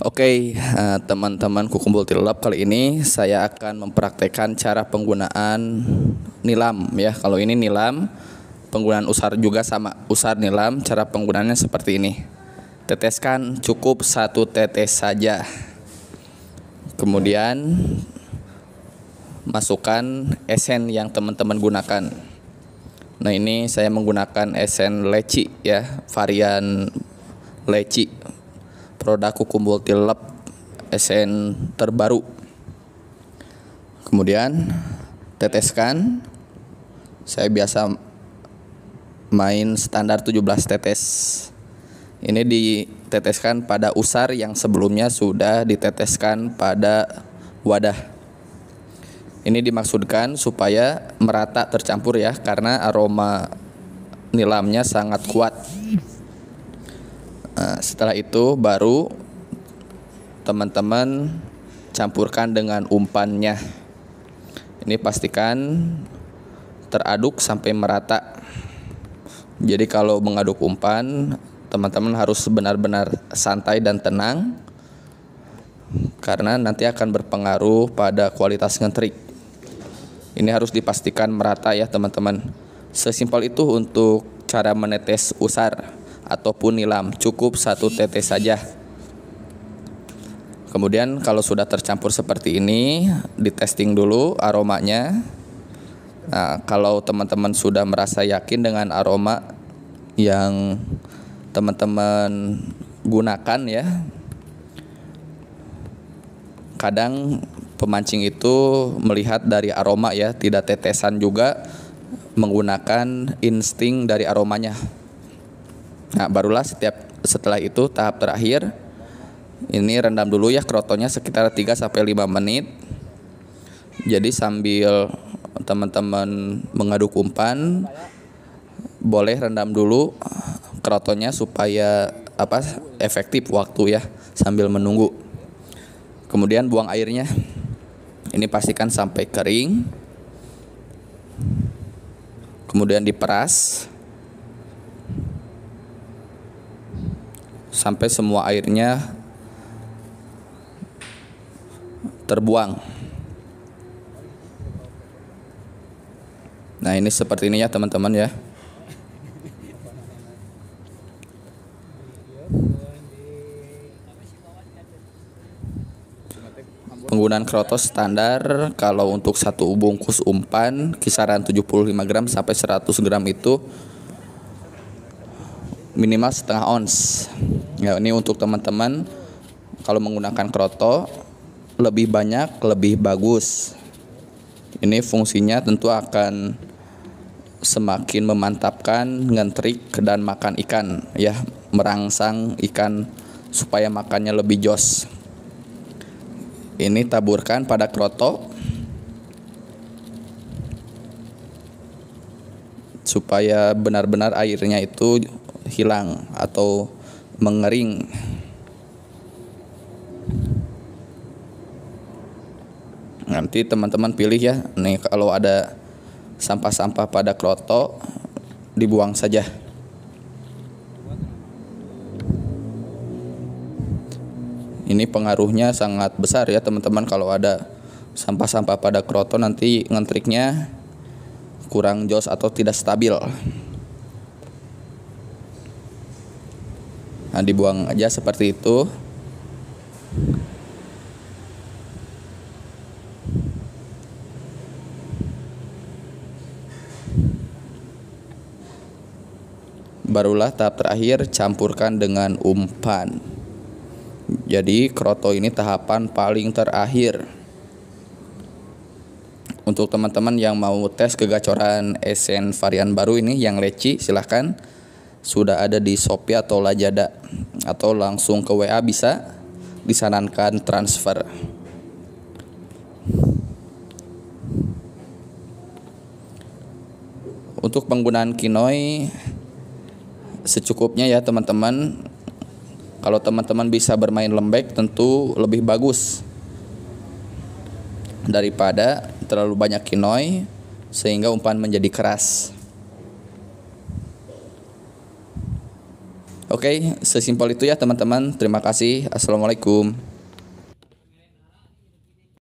Oke, okay, uh, eh, teman kumpul tilap kali ini saya akan mempraktekkan cara penggunaan nilam ya. Kalau ini nilam, penggunaan usar juga sama. Usar nilam cara penggunaannya seperti ini. Teteskan cukup satu tetes saja. Kemudian masukkan esen yang teman-teman gunakan. Nah, ini saya menggunakan esen leci ya, varian leci produk kukumbul tilap SN terbaru kemudian teteskan saya biasa main standar 17 tetes ini diteteskan pada usar yang sebelumnya sudah diteteskan pada wadah ini dimaksudkan supaya merata tercampur ya karena aroma nilamnya sangat kuat. Nah, setelah itu baru teman-teman campurkan dengan umpannya. Ini pastikan teraduk sampai merata. Jadi kalau mengaduk umpan, teman-teman harus benar-benar santai dan tenang karena nanti akan berpengaruh pada kualitas ngetrik. Ini harus dipastikan merata ya, teman-teman. Sesimpel itu untuk cara menetes usar ataupun nilam, cukup satu tetes saja. Kemudian kalau sudah tercampur seperti ini, di testing dulu aromanya. Nah, kalau teman-teman sudah merasa yakin dengan aroma yang teman-teman gunakan ya. Kadang pemancing itu melihat dari aroma ya, tidak tetesan juga menggunakan insting dari aromanya. Nah, barulah setiap setelah itu tahap terakhir ini rendam dulu ya krotonya sekitar 3 sampai 5 menit. Jadi sambil teman-teman mengaduk umpan boleh rendam dulu krotonya supaya apa efektif waktu ya sambil menunggu. Kemudian buang airnya. Ini pastikan sampai kering. Kemudian diperas sampai semua airnya terbuang. Nah, ini seperti ini ya, teman-teman ya. Penggunaan krotos standar kalau untuk satu bungkus umpan kisaran 75 gram sampai 100 gram itu minimal setengah ons. Ya, ini untuk teman-teman kalau menggunakan kroto lebih banyak lebih bagus. Ini fungsinya tentu akan semakin memantapkan ngentrik dan makan ikan ya, merangsang ikan supaya makannya lebih jos. Ini taburkan pada kroto supaya benar-benar airnya itu hilang atau mengering. Nanti teman-teman pilih ya. Nih kalau ada sampah-sampah pada kroto dibuang saja. Ini pengaruhnya sangat besar ya teman-teman kalau ada sampah-sampah pada kroto nanti ngentriknya kurang jos atau tidak stabil. nah dibuang aja seperti itu barulah tahap terakhir campurkan dengan umpan. Jadi kroto ini tahapan paling terakhir. Untuk teman-teman yang mau tes kegacoran esen varian baru ini yang leci silahkan sudah ada di Shopee atau Lazada atau langsung ke WA bisa disarankan transfer. Untuk penggunaan Kinoi secukupnya ya teman-teman. Kalau teman-teman bisa bermain lembek tentu lebih bagus daripada terlalu banyak Kinoi sehingga umpan menjadi keras. Oke, sesimpel itu ya teman-teman. Terima kasih. Assalamualaikum.